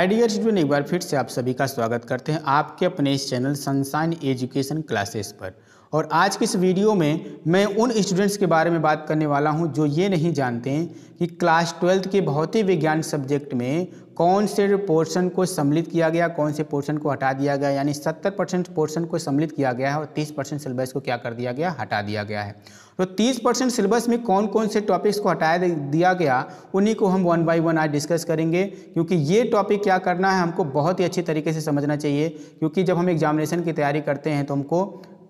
hi dear student एक बार फिर से आप सभी का स्वागत करते हैं आपके अपने इस चैनल सनसाइन एजुकेशन क्लासेस पर और आज की इस वीडियो में मैं उन स्टूडेंट्स के बारे में बात करने वाला हूं जो ये नहीं जानते हैं कि क्लास ट्वेल्थ के भौतिक विज्ञान सब्जेक्ट में कौन से पोर्शन को सम्मिलित किया गया कौन से पोर्शन को हटा दिया गया यानी 70 परसेंट पोर्शन को सम्मिलित किया गया है और 30 परसेंट सिलेबस को क्या कर दिया गया हटा दिया गया है तो 30 परसेंट सिलेबस में कौन कौन से टॉपिक्स को हटाया दिया गया उन्हीं को हम वन बाई वन आज डिस्कस करेंगे क्योंकि ये टॉपिक क्या करना है हमको बहुत ही अच्छी तरीके से समझना चाहिए क्योंकि जब हम एग्जामिनेशन की तैयारी करते हैं तो हमको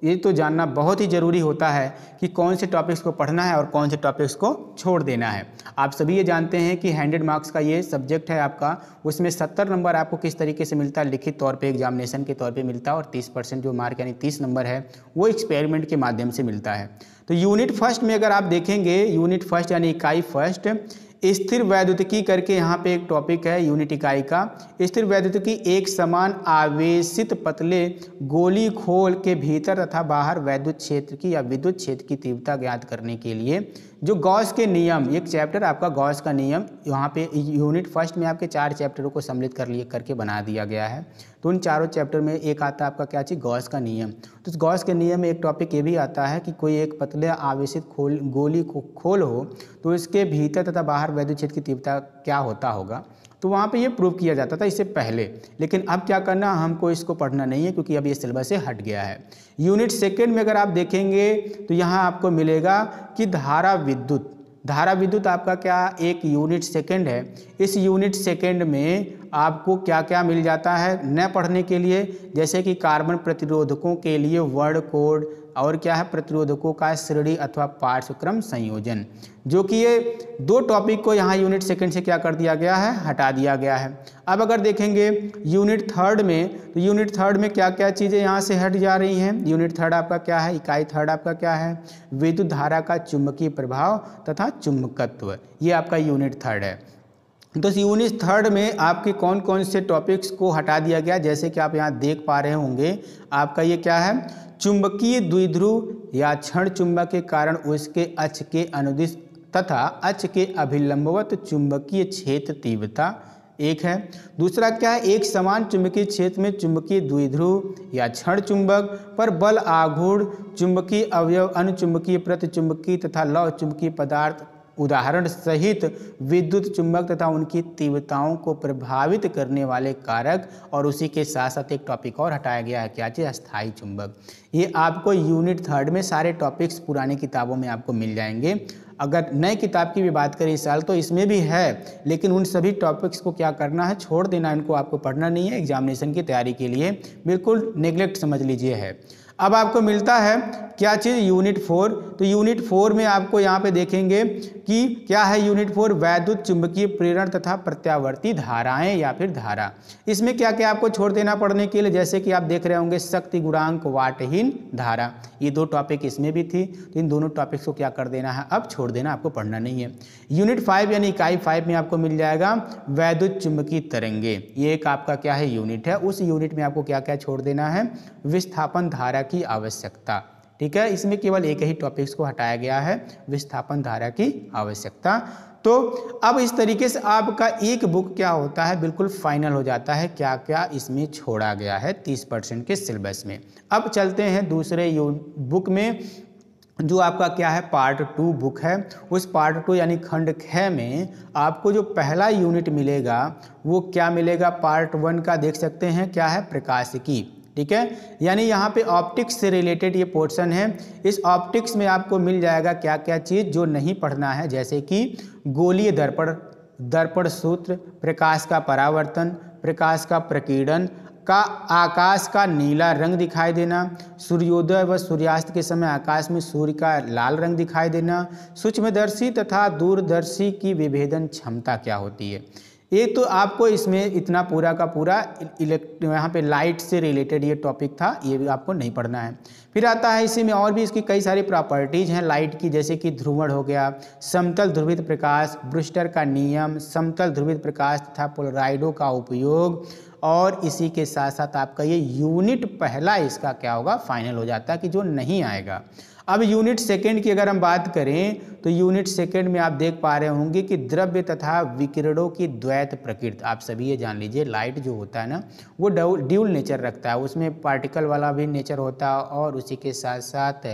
ये तो जानना बहुत ही ज़रूरी होता है कि कौन से टॉपिक्स को पढ़ना है और कौन से टॉपिक्स को छोड़ देना है आप सभी ये जानते हैं कि हंड्रेड मार्क्स का ये सब्जेक्ट है आपका उसमें सत्तर नंबर आपको किस तरीके से मिलता है लिखित तौर पे एग्जामिनेशन के तौर पे मिलता है और तीस परसेंट जो मार्क यानी तीस नंबर है वो एक्सपेरिमेंट के माध्यम से मिलता है तो यूनिट फर्स्ट में अगर आप देखेंगे यूनिट फर्स्ट यानी इकाई फर्स्ट स्थिर वैद्युतिकी करके यहाँ पे एक टॉपिक है यूनिट इकाई का स्थिर वैद्युतिकी एक समान आवेशित पतले गोली खोल के भीतर तथा बाहर वैद्युत क्षेत्र की या विद्युत क्षेत्र की तीव्रता ज्ञात करने के लिए जो गॉस के नियम एक चैप्टर आपका गॉस का नियम यहाँ पे यूनिट फर्स्ट में आपके चार चैप्टरों को सम्मिलित कर लिए करके बना दिया गया है तो उन चारों चैप्टर में एक आता है आपका क्या चीज़ गॉस का नियम तो गॉस के नियम में एक टॉपिक ये भी आता है कि कोई एक पतले आवेशित खोल गोली को खोल हो तो इसके भीतर तथा बाहर वैद्य क्षेत्र की तीव्रता क्या होता होगा तो वहाँ पे ये प्रूव किया जाता था इससे पहले लेकिन अब क्या करना हमको इसको पढ़ना नहीं है क्योंकि अब ये सिलेबस से हट गया है यूनिट सेकेंड में अगर आप देखेंगे तो यहाँ आपको मिलेगा कि धारा विद्युत धारा विद्युत आपका क्या एक यूनिट सेकेंड है इस यूनिट सेकेंड में आपको क्या क्या मिल जाता है न पढ़ने के लिए जैसे कि कार्बन प्रतिरोधकों के लिए वर्ड कोड और क्या है प्रतिरोधकों का श्रेणी अथवा पार्श्वक्रम संयोजन जो कि ये दो टॉपिक को यहाँ यूनिट सेकंड से क्या कर दिया गया है हटा दिया गया है अब अगर देखेंगे यूनिट थर्ड में तो यूनिट थर्ड में क्या क्या चीज़ें यहाँ से हट जा रही हैं यूनिट थर्ड आपका क्या है इकाई थर्ड आपका क्या है विद्युत धारा का चुंबकीय प्रभाव तथा चुंबकत्व ये आपका यूनिट थर्ड है तो यूनिट थर्ड में आपके कौन कौन से टॉपिक्स को हटा दिया गया जैसे कि आप यहाँ देख पा रहे होंगे आपका ये क्या है चुंबकीय द्विध्रुव या क्षण चुंबक के कारण उसके अक्ष के अनुदिश तथा अक्ष के अभिलंबवत चुंबकीय क्षेत्र तीव्रता एक है दूसरा क्या है एक समान चुंबकीय क्षेत्र में चुंबकीय द्विध्रुव या क्षण चुंबक पर बल आघूर्ण चुंबकीय अवयव अनुचुंबकीय प्रति चुंबकीय तथा लौ चुंबकीय पदार्थ उदाहरण सहित विद्युत चुंबक तथा उनकी तीव्रताओं को प्रभावित करने वाले कारक और उसी के साथ साथ एक टॉपिक और हटाया गया है क्या चीज़ अस्थायी चुंबक ये आपको यूनिट थर्ड में सारे टॉपिक्स पुराने किताबों में आपको मिल जाएंगे अगर नए किताब की भी बात करें इस साल तो इसमें भी है लेकिन उन सभी टॉपिक्स को क्या करना है छोड़ देना इनको आपको पढ़ना नहीं है एग्जामिनेशन की तैयारी के लिए बिल्कुल नेग्लेक्ट समझ लीजिए है अब आपको मिलता है क्या चीज़ यूनिट फोर तो यूनिट फोर में आपको यहाँ पे देखेंगे कि क्या है यूनिट फोर वैद्युत चुंबकीय प्रेरण तथा प्रत्यावर्ती धाराएं या फिर धारा इसमें क्या क्या आपको छोड़ देना पड़ने के लिए जैसे कि आप देख रहे होंगे शक्ति गुणांक वाटहीन धारा ये दो टॉपिक इसमें भी थी तो इन दोनों टॉपिक्स को क्या कर देना है अब छोड़ देना आपको पढ़ना नहीं है यूनिट फाइव यानी इकाई फाइव में आपको मिल जाएगा वैद्युत चुंबकीय तरंगे ये एक आपका क्या है यूनिट है उस यूनिट में आपको क्या क्या छोड़ देना है विस्थापन धारा की आवश्यकता ठीक है इसमें केवल एक ही टॉपिक्स को हटाया गया है विस्थापन धारा की आवश्यकता तो अब इस तरीके से आपका एक बुक क्या होता है बिल्कुल फाइनल हो जाता है क्या क्या इसमें छोड़ा गया है तीस परसेंट के सिलेबस में अब चलते हैं दूसरे बुक में जो आपका क्या है पार्ट टू बुक है उस पार्ट टू यानी खंड ख में आपको जो पहला यूनिट मिलेगा वो क्या मिलेगा पार्ट वन का देख सकते हैं क्या है प्रकाश की ठीक है यानी यहाँ पे ऑप्टिक्स से रिलेटेड ये पोर्शन है इस ऑप्टिक्स में आपको मिल जाएगा क्या क्या चीज़ जो नहीं पढ़ना है जैसे कि गोलीय दर्पण दर्पण सूत्र प्रकाश का परावर्तन प्रकाश का प्रकीर्णन का आकाश का नीला रंग दिखाई देना सूर्योदय व सूर्यास्त के समय आकाश में सूर्य का लाल रंग दिखाई देना सूक्ष्मदर्शी तथा दूरदर्शी की विभेदन क्षमता क्या होती है एक तो आपको इसमें इतना पूरा का पूरा इलेक्ट यहाँ पे लाइट से रिलेटेड ये टॉपिक था ये भी आपको नहीं पढ़ना है फिर आता है इसी में और भी इसकी कई सारी प्रॉपर्टीज़ हैं लाइट की जैसे कि ध्रुवण हो गया समतल ध्रुवित प्रकाश ब्रूस्टर का नियम समतल ध्रुवित प्रकाश तथा पोलराइडो का उपयोग और इसी के साथ साथ आपका ये यूनिट पहला इसका क्या होगा फाइनल हो जाता है कि जो नहीं आएगा अब यूनिट सेकेंड की अगर हम बात करें तो यूनिट सेकेंड में आप देख पा रहे होंगे कि द्रव्य तथा विकिरणों की द्वैत प्रकृति आप सभी ये जान लीजिए लाइट जो होता है ना वो ड्यूल नेचर रखता है उसमें पार्टिकल वाला भी नेचर होता है और उसी के साथ साथ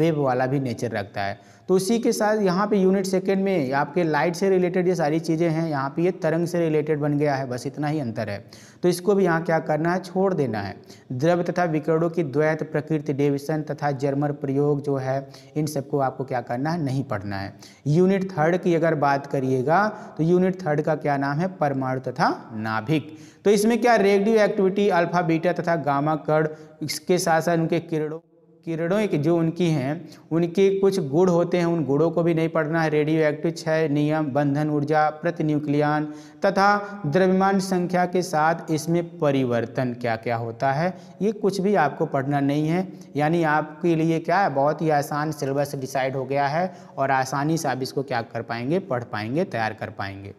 वेब वाला भी नेचर रखता है तो उसी के साथ यहाँ पे यूनिट सेकेंड में आपके लाइट से रिलेटेड ये सारी चीज़ें हैं यहाँ पे ये तरंग से रिलेटेड बन गया है बस इतना ही अंतर है तो इसको भी यहाँ क्या करना है छोड़ देना है द्रव्य तथा विकरणों की द्वैत प्रकृति डेविसन तथा जर्मर प्रयोग जो है इन सबको आपको क्या करना है नहीं पढ़ना है यूनिट थर्ड की अगर बात करिएगा तो यूनिट थर्ड का क्या नाम है परमाणु तथा नाभिक तो इसमें क्या रेडियो एक्टिविटी अल्फा बीटा तथा गामा कड़ इसके साथ साथ उनके किरणों किरणों की जो उनकी हैं उनके कुछ गुण होते हैं उन गुणों को भी नहीं पढ़ना है रेडियो एक्टिव क्षय नियम बंधन ऊर्जा प्रति न्यूक्लियान तथा द्रव्यमान संख्या के साथ इसमें परिवर्तन क्या क्या होता है ये कुछ भी आपको पढ़ना नहीं है यानी आपके लिए क्या है बहुत ही आसान सिलेबस डिसाइड हो गया है और आसानी से आप इसको क्या कर पाएंगे पढ़ पाएंगे तैयार कर पाएंगे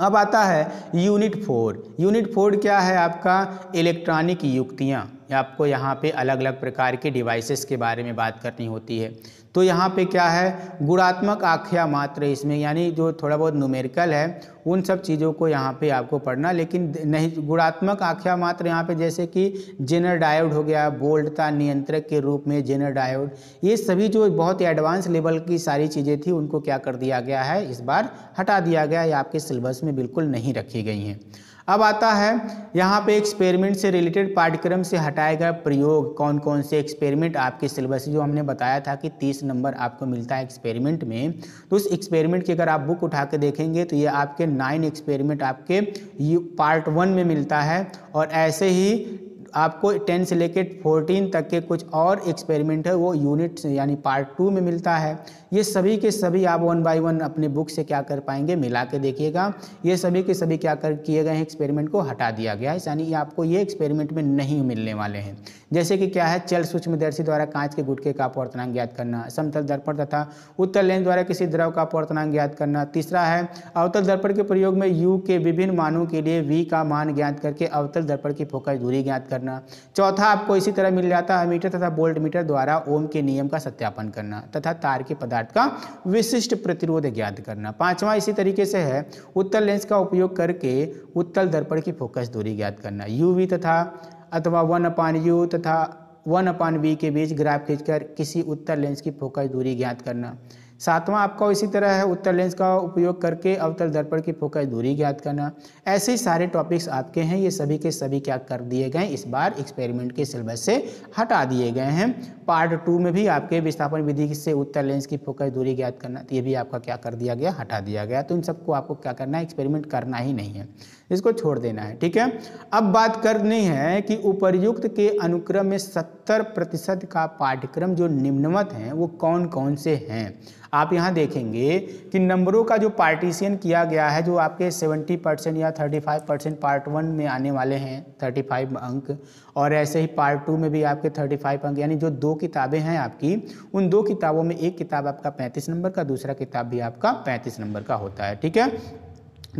अब आता है यूनिट फोर यूनिट फोर क्या है आपका इलेक्ट्रॉनिक युक्तियाँ आपको यहाँ पे अलग अलग प्रकार के डिवाइसेस के बारे में बात करनी होती है तो यहाँ पे क्या है गुणात्मक आख्या मात्र इसमें यानी जो थोड़ा बहुत न्यूमेरिकल है उन सब चीज़ों को यहाँ पे आपको पढ़ना लेकिन नहीं गुणात्मक आख्या मात्र यहाँ पे जैसे कि जेनर डायोड हो गया बोल्डता नियंत्रक के रूप में जेनर डायोड ये सभी जो बहुत ही एडवांस लेवल की सारी चीज़ें थी उनको क्या कर दिया गया है इस बार हटा दिया गया या आपके सिलेबस में बिल्कुल नहीं रखी गई हैं अब आता है यहाँ पे एक्सपेरिमेंट से रिलेटेड पाठ्यक्रम से हटाए गए प्रयोग कौन कौन से एक्सपेरिमेंट आपके सिलेबस जो हमने बताया था कि तीस नंबर आपको मिलता है एक्सपेरिमेंट में तो उस एक्सपेरिमेंट की अगर आप बुक उठा के देखेंगे तो ये आपके नाइन एक्सपेरिमेंट आपके पार्ट वन में मिलता है और ऐसे ही आपको टेन से लेकर फोर्टीन तक के कुछ और एक्सपेरिमेंट है वो यूनिट यानी पार्ट टू में मिलता है ये सभी के सभी आप वन बाय वन अपने बुक से क्या कर पाएंगे मिला के देखिएगा ये सभी के सभी क्या कर किए गए हैं एक्सपेरिमेंट को हटा दिया गया है यानी आपको ये एक्सपेरिमेंट में नहीं मिलने वाले हैं जैसे कि क्या है चल सूक्ष्मदर्शी द्वारा कांच के गुटके का प्रवर्तना ज्ञात करना समतल दर्पण तथा उत्तर लेंस द्वारा किसी द्रव का अपवर्तनांक ज्ञात करना तीसरा है अवतल दर्पण के प्रयोग में यू के विभिन्न मानों के लिए वी का मान ज्ञात करके अवतल दर्पण की फोकस दूरी ज्ञात करना करना चौथा आपको इसी तरह मिल जाता है मीटर तथा बोल्ट मीटर द्वारा ओम के नियम का सत्यापन करना तथा तार के पदार्थ का विशिष्ट प्रतिरोध ज्ञात करना पांचवा इसी तरीके से है उत्तल लेंस का उपयोग करके उत्तल दर्पण की फोकस दूरी ज्ञात करना यू तथा अथवा वन अपान यू तथा वन अपान वी के बीच ग्राफ खींचकर किसी उत्तर लेंस की फोकस दूरी ज्ञात करना सातवां आपका इसी तरह है उत्तर लेंस का उपयोग करके अवतल दर्पण की फोकस दूरी ज्ञात करना ऐसे ही सारे टॉपिक्स आपके हैं ये सभी के सभी क्या कर दिए गए इस बार एक्सपेरिमेंट के सिलेबस से हटा दिए गए हैं पार्ट टू में भी आपके विस्थापन विधि से उत्तर लेंस की फोकस दूरी ज्ञात करना ये भी आपका क्या कर दिया गया हटा दिया गया तो इन सबको आपको क्या करना है एक्सपेरिमेंट करना ही नहीं है इसको छोड़ देना है ठीक है अब बात करनी है कि उपर्युक्त के अनुक्रम में सत्तर प्रतिशत का पाठ्यक्रम जो निम्नवत हैं वो कौन कौन से हैं आप यहाँ देखेंगे कि नंबरों का जो पार्टीशन किया गया है जो आपके 70 परसेंट या 35 परसेंट पार्ट वन में आने वाले हैं 35 अंक और ऐसे ही पार्ट टू में भी आपके 35 अंक यानी जो दो किताबें हैं आपकी उन दो किताबों में एक किताब आपका 35 नंबर का दूसरा किताब भी आपका 35 नंबर का होता है ठीक है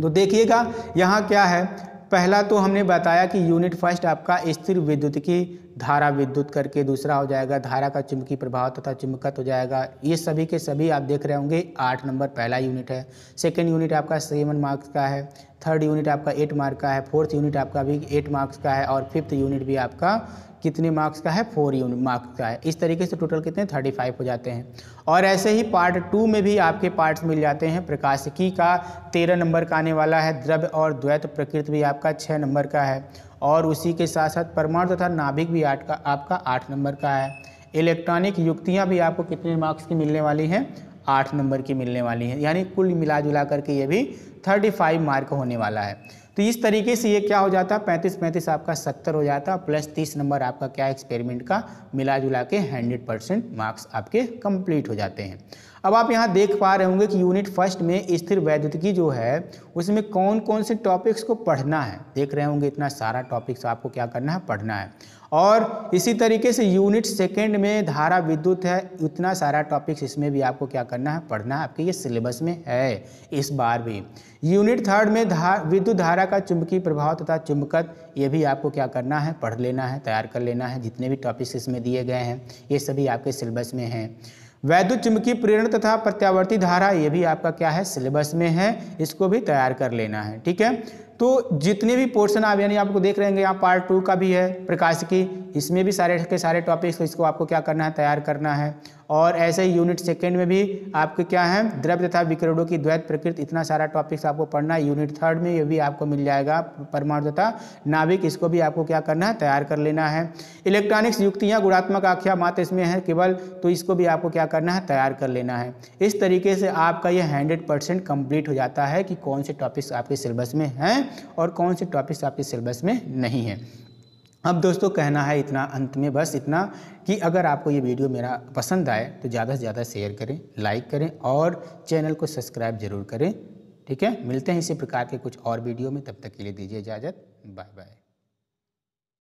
तो देखिएगा यहाँ क्या है पहला तो हमने बताया कि यूनिट फर्स्ट आपका स्थिर विद्युत की धारा विद्युत करके दूसरा हो जाएगा धारा का चुंबकीय प्रभाव तथा चुंबकत्व हो जाएगा ये सभी के सभी आप देख रहे होंगे आठ नंबर पहला यूनिट है सेकेंड यूनिट आपका सेवन मार्क्स का है थर्ड यूनिट आपका एट मार्क का है फोर्थ यूनिट आपका भी एट मार्क्स का है और फिफ्थ यूनिट भी आपका कितने मार्क्स का है फोर यूनिट मार्क्स का है इस तरीके से टोटल कितने थर्टी फाइव हो जाते हैं और ऐसे ही पार्ट टू में भी आपके पार्ट्स मिल जाते हैं प्रकाशिकी का तेरह नंबर का आने वाला है द्रव्य और द्वैत प्रकृति भी आपका छः नंबर का है और उसी के साथ साथ परमाणु तथा नाभिक भी आठ का आपका आठ नंबर का है इलेक्ट्रॉनिक युक्तियाँ भी आपको कितने मार्क्स की मिलने वाली हैं आठ नंबर की मिलने वाली हैं यानी कुल मिला जुला करके ये भी थर्टी फाइव मार्क होने वाला है तो इस तरीके से ये क्या हो जाता है पैंतीस पैंतीस आपका सत्तर हो जाता है प्लस तीस नंबर आपका क्या एक्सपेरिमेंट का मिला जुला के हंड्रेड परसेंट मार्क्स आपके कंप्लीट हो जाते हैं अब आप यहाँ देख पा रहे होंगे कि यूनिट फर्स्ट में स्थिर वैद्युतिकी जो है उसमें कौन कौन से टॉपिक्स को पढ़ना है देख रहे होंगे इतना सारा टॉपिक्स आपको क्या करना है पढ़ना है और इसी तरीके से यूनिट सेकेंड में धारा विद्युत है इतना सारा टॉपिक्स इसमें भी आपको क्या करना है पढ़ना है आपके ये सिलेबस में है इस बार भी यूनिट थर्ड में धा विद्युत धारा का चुंबकीय प्रभाव तथा चुंबकत ये भी आपको क्या करना है पढ़ लेना है तैयार कर लेना है जितने भी टॉपिक्स इसमें दिए गए हैं ये सभी आपके सिलेबस में हैं वैद्युत चुंबकीय प्रेरण तथा प्रत्यावर्ती धारा ये भी आपका क्या है सिलेबस में है इसको भी तैयार कर लेना है ठीक है तो जितने भी पोर्शन आप यानी आपको देख रहे हैं यहाँ पार्ट टू का भी है प्रकाश की इसमें भी सारे के सारे टॉपिक्स इसको आपको क्या करना है तैयार करना है और ऐसे ही यूनिट सेकेंड में भी आपके क्या है द्रव्य तथा विकरणों की द्वैत प्रकृति इतना सारा टॉपिक्स आपको पढ़ना है यूनिट थर्ड में ये भी आपको मिल जाएगा परमाणु तथा नाभिक इसको भी आपको क्या करना है तैयार कर लेना है इलेक्ट्रॉनिक्स युक्तियाँ गुणात्मक आख्या मात्र इसमें है केवल तो इसको भी आपको क्या करना है तैयार कर लेना है इस तरीके से आपका यह हंड्रेड परसेंट कम्प्लीट हो जाता है कि कौन से टॉपिक्स आपके सिलेबस में हैं और कौन से टॉपिक्स आपके सिलेबस में नहीं हैं अब दोस्तों कहना है इतना अंत में बस इतना कि अगर आपको ये वीडियो मेरा पसंद आए तो ज़्यादा से ज़्यादा शेयर करें लाइक करें और चैनल को सब्सक्राइब ज़रूर करें ठीक है मिलते हैं इसी प्रकार के कुछ और वीडियो में तब तक के लिए दीजिए इजाज़त बाय बाय